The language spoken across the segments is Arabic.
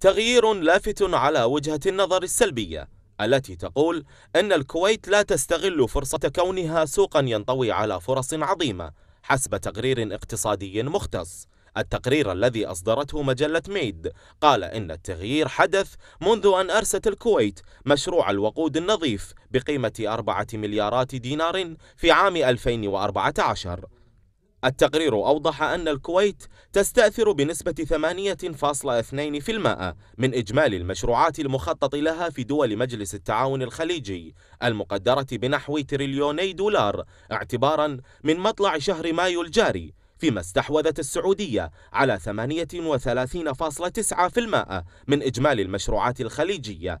تغيير لافت على وجهة النظر السلبية التي تقول أن الكويت لا تستغل فرصة كونها سوقا ينطوي على فرص عظيمة حسب تقرير اقتصادي مختص التقرير الذي أصدرته مجلة ميد قال إن التغيير حدث منذ أن أرست الكويت مشروع الوقود النظيف بقيمة 4 مليارات دينار في عام 2014 التقرير أوضح أن الكويت تستأثر بنسبة 8.2% من إجمالي المشروعات المخطط لها في دول مجلس التعاون الخليجي المقدرة بنحو تريليوني دولار اعتبارا من مطلع شهر مايو الجاري فيما استحوذت السعودية على 38.9% من إجمالي المشروعات الخليجية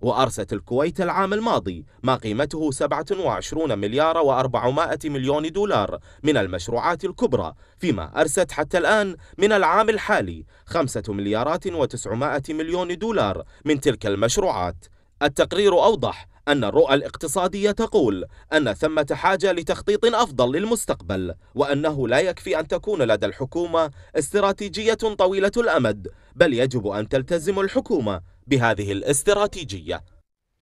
وأرست الكويت العام الماضي ما قيمته 27 مليار و400 مليون دولار من المشروعات الكبرى فيما أرست حتى الآن من العام الحالي 5 مليارات و900 مليون دولار من تلك المشروعات التقرير أوضح أن الرؤى الاقتصادية تقول أن ثمة حاجة لتخطيط أفضل للمستقبل وأنه لا يكفي أن تكون لدى الحكومة استراتيجية طويلة الأمد بل يجب أن تلتزم الحكومة بهذه الاستراتيجية